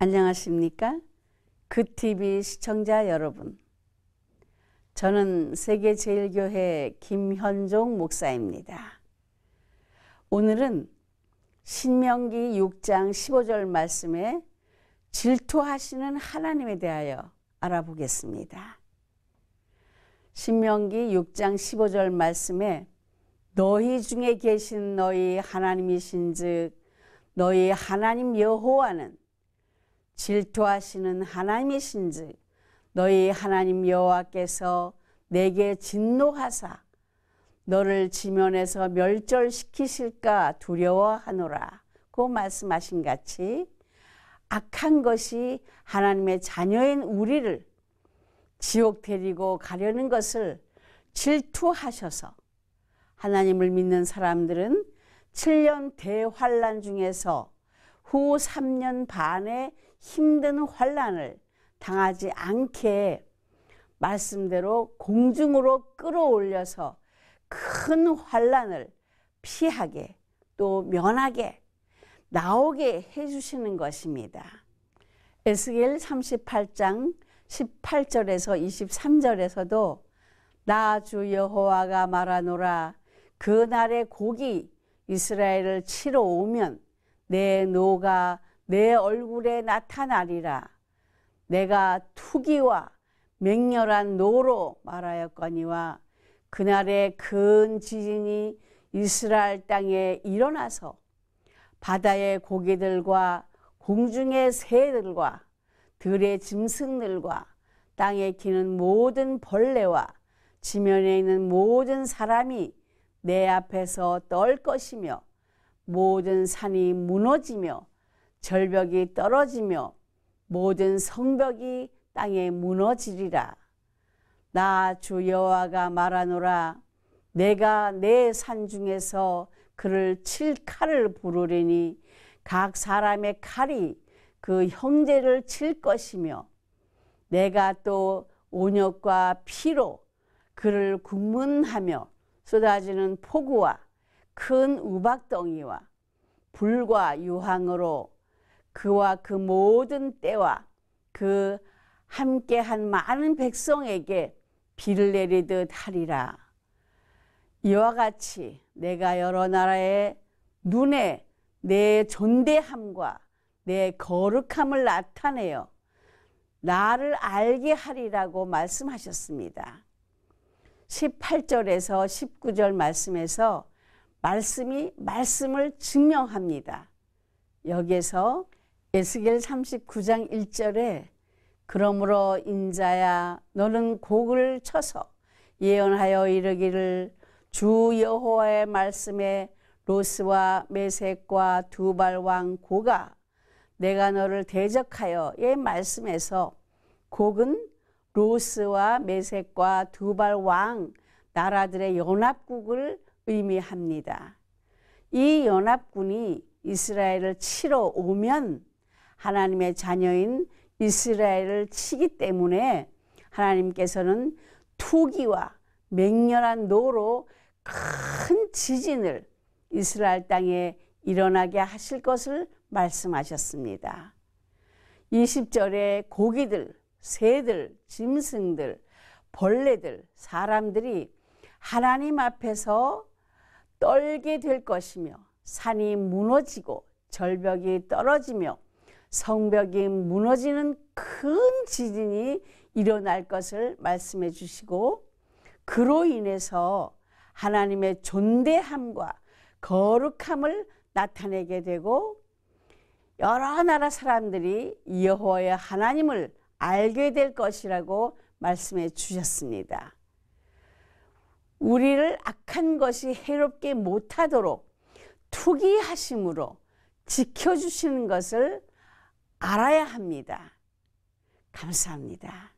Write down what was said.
안녕하십니까? 그TV 시청자 여러분. 저는 세계제일교회 김현종 목사입니다. 오늘은 신명기 6장 15절 말씀에 질투하시는 하나님에 대하여 알아보겠습니다. 신명기 6장 15절 말씀에 너희 중에 계신 너희 하나님이신즉 너희 하나님 여호와는 질투하시는 하나님이신지 너희 하나님 여호와께서 내게 진노하사 너를 지면에서 멸절시키실까 두려워하노라고 그 말씀하신 같이 악한 것이 하나님의 자녀인 우리를 지옥 데리고 가려는 것을 질투하셔서 하나님을 믿는 사람들은 7년 대환란 중에서 후 3년 반의 힘든 환란을 당하지 않게 말씀대로 공중으로 끌어올려서 큰 환란을 피하게 또 면하게 나오게 해주시는 것입니다. 에스겔 38장 18절에서 23절에서도 나주 여호와가 말하노라 그 날에 곡이 이스라엘을 치러 오면 내 노가 내 얼굴에 나타나리라. 내가 투기와 맹렬한 노로 말하였거니와 그날에 큰 지진이 이스라엘 땅에 일어나서 바다의 고기들과 공중의 새들과 들의 짐승들과 땅에 기는 모든 벌레와 지면에 있는 모든 사람이 내 앞에서 떨 것이며 모든 산이 무너지며 절벽이 떨어지며 모든 성벽이 땅에 무너지리라. 나 주 여호와가 말하노라. 내가 내 산 중에서 그를 칠 칼을 부르리니 각 사람의 칼이 그 형제를 칠 것이며 내가 또 온역과 피로 그를 국문하며 쏟아지는 폭우와 큰 우박덩이와 불과 유황으로 그와 그 모든 때와 그 함께한 많은 백성에게 비를 내리듯 하리라. 이와 같이 내가 여러 나라의 눈에 내 존대함과 내 거룩함을 나타내어 나를 알게 하리라고 말씀하셨습니다. 18절에서 19절 말씀에서 말씀이 말씀을 증명합니다. 여기에서 에스겔 39장 1절에 그러므로 인자야 너는 곡을 쳐서 예언하여 이르기를 주 여호와의 말씀에 로스와 메색과 두발 왕 고가 내가 너를 대적하여의 말씀에서 곡은 로스와 메색과 두발 왕 나라들의 연합국을 의미합니다. 이 연합군이 이스라엘을 치러 오면 하나님의 자녀인 이스라엘을 치기 때문에 하나님께서는 투기와 맹렬한 노로 큰 지진을 이스라엘 땅에 일어나게 하실 것을 말씀하셨습니다. 20절에 고기들, 새들, 짐승들, 벌레들, 사람들이 하나님 앞에서 떨게 될 것이며 산이 무너지고 절벽이 떨어지며 성벽이 무너지는 큰 지진이 일어날 것을 말씀해 주시고 그로 인해서 하나님의 존대함과 거룩함을 나타내게 되고 여러 나라 사람들이 여호와의 하나님을 알게 될 것이라고 말씀해 주셨습니다. 우리를 악한 것이 해롭게 못하도록 투기하심으로 지켜주시는 것을 알아야 합니다. 감사합니다.